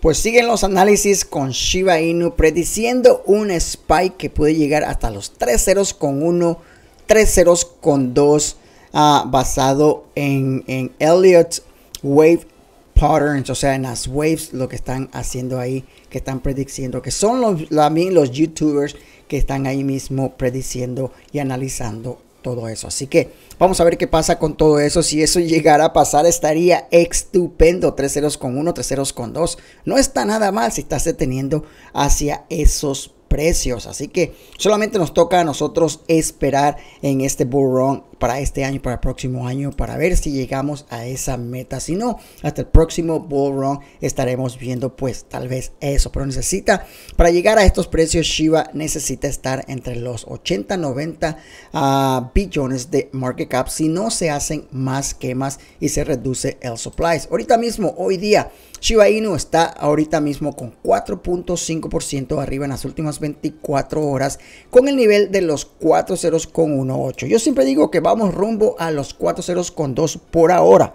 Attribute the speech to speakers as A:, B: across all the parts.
A: Pues siguen los análisis con Shiba Inu prediciendo un spike que puede llegar hasta los tres ceros con ceros con ah, basado en, en Elliott Wave Patterns, o sea, en las waves, lo que están haciendo ahí, que están prediciendo, que son los, también los youtubers que están ahí mismo prediciendo y analizando todo eso. Así que vamos a ver qué pasa con todo eso. Si eso llegara a pasar, estaría estupendo. Tres ceros con uno, tres ceros con dos. No está nada mal si estás deteniendo hacia esos precios. Así que solamente nos toca a nosotros esperar en este bull run para este año, para el próximo año, para ver si llegamos a esa meta. Si no, hasta el próximo bull run estaremos viendo pues tal vez eso. Pero necesita, para llegar a estos precios, Shiba necesita estar entre los 80, 90 ah, billones de market cap si no se hacen más quemas y se reduce el supply. Ahorita mismo, hoy día, Shiba Inu está ahorita mismo con 4.5% arriba en las últimas 24 horas con el nivel de los 4.018. Yo siempre digo que va vamos rumbo a los 4 0 con 2 por ahora.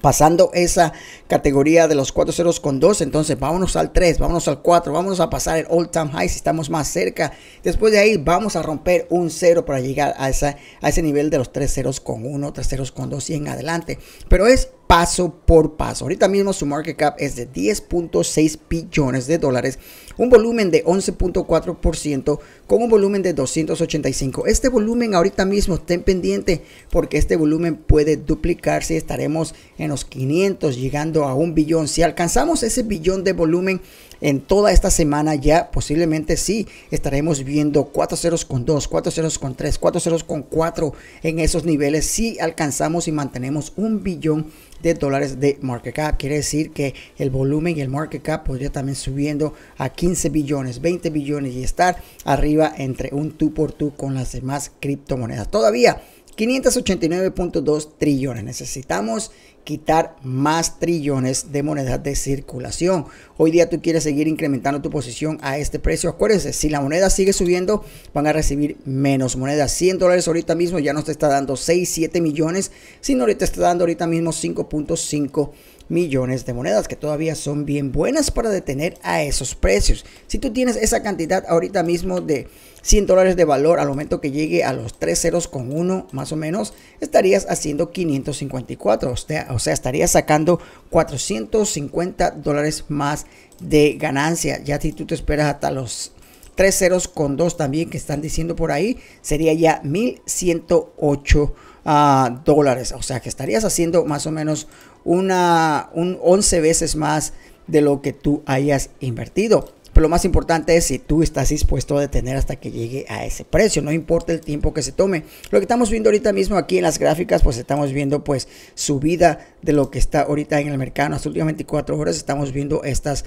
A: Pasando esa categoría de los 4 0 con 2, entonces vámonos al 3, vámonos al 4, vámonos a pasar el all time high si estamos más cerca. Después de ahí vamos a romper un 0 para llegar a, esa, a ese nivel de los 3 0 con 1, 3 ceros con 2 y en adelante. Pero es paso por paso. Ahorita mismo su market cap es de 10.6 billones de dólares, un volumen de 11.4% con un volumen de 285. Este volumen ahorita mismo estén pendiente porque este volumen puede duplicarse estaremos en los 500 llegando a un billón. Si alcanzamos ese billón de volumen, en toda esta semana ya posiblemente sí estaremos viendo 4 ceros con 2, 4 ceros con 3, 4 ceros con 4 en esos niveles si alcanzamos y mantenemos un billón de dólares de market cap. Quiere decir que el volumen y el market cap podría también subiendo a 15 billones, 20 billones y estar arriba entre un tú por tú con las demás criptomonedas. Todavía 589.2 trillones. Necesitamos quitar más trillones de monedas de circulación. Hoy día tú quieres seguir incrementando tu posición a este precio. Acuérdense, si la moneda sigue subiendo, van a recibir menos monedas. 100 dólares ahorita mismo ya no te está dando 6, 7 millones, sino ahorita te está dando ahorita mismo 5.5 millones millones de monedas, que todavía son bien buenas para detener a esos precios. Si tú tienes esa cantidad ahorita mismo de 100 dólares de valor al momento que llegue a los 3 ceros con uno más o menos, estarías haciendo 554, o sea, estarías sacando 450 dólares más de ganancia. Ya si tú te esperas hasta los 3 ceros con 2 también que están diciendo por ahí, sería ya 1108 a dólares. O sea que estarías haciendo más o menos una, un 11 veces más de lo que tú hayas invertido. Pero lo más importante es si tú estás dispuesto a detener hasta que llegue a ese precio, no importa el tiempo que se tome. Lo que estamos viendo ahorita mismo aquí en las gráficas, pues estamos viendo pues subida de lo que está ahorita en el mercado. En las últimas 24 horas estamos viendo estas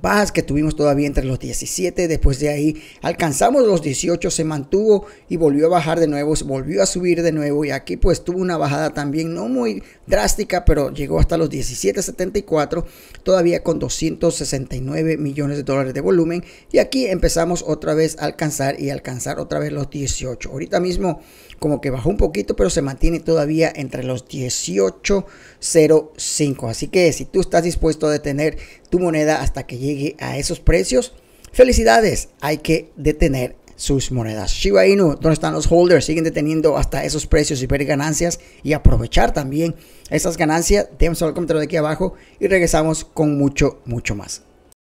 A: bajas que tuvimos todavía entre los 17, después de ahí alcanzamos los 18, se mantuvo y volvió a bajar de nuevo, volvió a subir de nuevo y aquí pues tuvo una bajada también no muy drástica, pero llegó hasta los 17.74, todavía con 269 millones de dólares de volumen y aquí empezamos otra vez a alcanzar y alcanzar otra vez los 18. Ahorita mismo como que bajó un poquito, pero se mantiene todavía entre los 18.05. Así que si tú estás dispuesto a detener tu moneda hasta que llegue a esos precios, felicidades, hay que detener sus monedas. Shiba Inu, donde están los holders? Siguen deteniendo hasta esos precios y ver ganancias y aprovechar también esas ganancias. Déjenme saber el comentario de aquí abajo y regresamos con mucho, mucho más.